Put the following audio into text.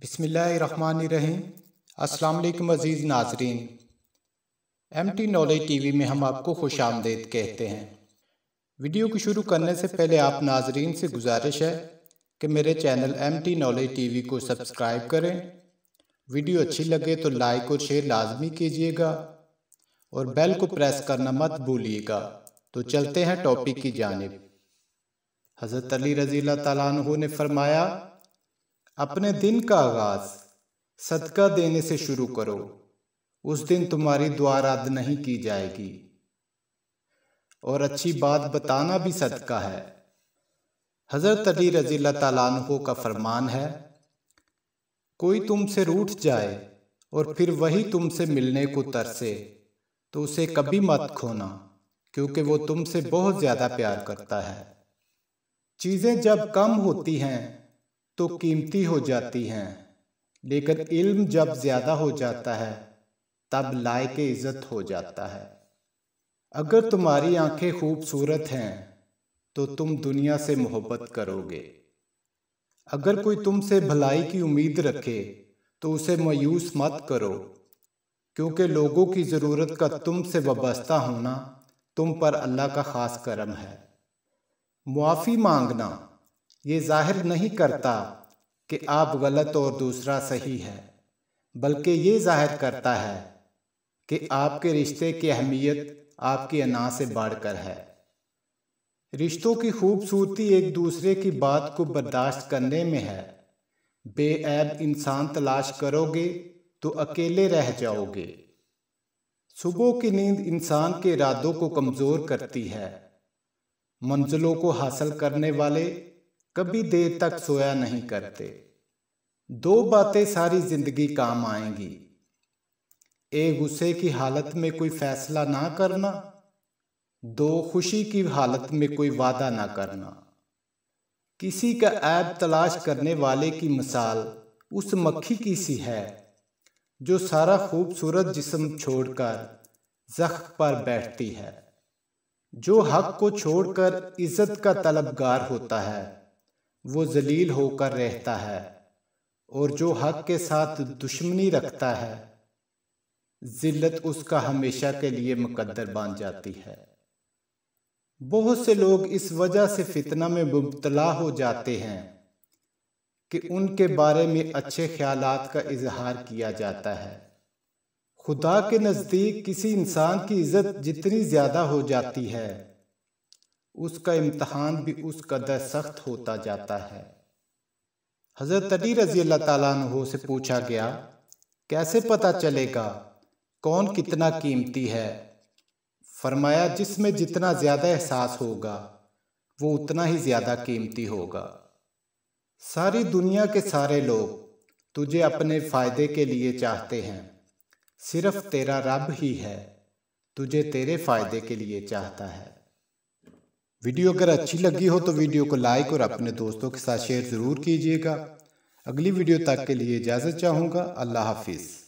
बिसमीम् अल्लाम अज़ीज़ नाजरीन M T knowledge T V में हम आपको खुश आमदेद कहते हैं वीडियो को शुरू करने से पहले आप नाजरीन से गुजारिश है कि मेरे channel M T knowledge T V को सब्सक्राइब करें वीडियो अच्छी लगे तो लाइक और शेयर लाजमी कीजिएगा और बेल को प्रेस करना मत भूलिएगा तो चलते हैं टॉपिक की जानब हज़रत अली रज़ी तैन ने फरमाया अपने दिन का आगाज सदका देने से शुरू करो उस दिन तुम्हारी दुआ रद्द नहीं की जाएगी और अच्छी बात बताना भी सदका है हज़रत अली रजी तु का फरमान है कोई तुमसे रूठ जाए और फिर वही तुमसे मिलने को तरसे तो उसे कभी मत खोना क्योंकि वो तुमसे बहुत ज़्यादा प्यार करता है चीज़ें जब कम होती हैं तो कीमती हो जाती हैं लेकिन इल्म जब ज़्यादा हो जाता है तब लायक इज़्ज़त हो जाता है अगर तुम्हारी आंखें खूबसूरत हैं तो तुम दुनिया से मोहब्बत करोगे अगर कोई तुमसे भलाई की उम्मीद रखे तो उसे मायूस मत करो क्योंकि लोगों की ज़रूरत का तुमसे वाबस्ता होना तुम पर अल्लाह का ख़ास करम है मुआफ़ी मांगना ये जाहिर नहीं करता कि आप गलत और दूसरा सही है बल्कि ये जाहिर करता है कि आपके रिश्ते की अहमियत आपकी अना से बढ़कर है रिश्तों की खूबसूरती एक दूसरे की बात को बर्दाश्त करने में है बेऐब इंसान तलाश करोगे तो अकेले रह जाओगे सुबह की नींद इंसान के इरादों को कमज़ोर करती है मंजिलों को हासिल करने वाले कभी देर तक सोया नहीं करते दो बातें सारी जिंदगी काम आएंगी एक गुस्से की हालत में कोई फैसला ना करना दो खुशी की हालत में कोई वादा ना करना किसी का ऐप तलाश करने वाले की मिसाल उस मक्खी की सी है जो सारा खूबसूरत जिस्म छोड़कर जख्म पर बैठती है जो हक को छोड़कर इज्जत का तलबगार होता है वो जलील होकर रहता है और जो हक के साथ दुश्मनी रखता है जिल्लत उसका हमेशा के लिए मुकद्दर बन जाती है बहुत से लोग इस वजह से फितना में मुबतला हो जाते हैं कि उनके बारे में अच्छे ख्याल का इजहार किया जाता है खुदा के नज़दीक किसी इंसान की इज्जत जितनी ज़्यादा हो जाती है उसका इम्तहान भी उस कदर सख्त होता जाता है हज़रत अली रजी अल्लाह तु से पूछा गया कैसे पता चलेगा कौन कितना कीमती है फरमाया जिसमें जितना ज़्यादा एहसास होगा वो उतना ही ज़्यादा कीमती होगा सारी दुनिया के सारे लोग तुझे अपने फ़ायदे के लिए चाहते हैं सिर्फ तेरा रब ही है तुझे तेरे फ़ायदे के लिए चाहता है वीडियो अगर अच्छी लगी हो तो वीडियो को लाइक और अपने दोस्तों के साथ शेयर ज़रूर कीजिएगा अगली वीडियो तक के लिए इजाज़त चाहूँगा अल्लाह हाफिज़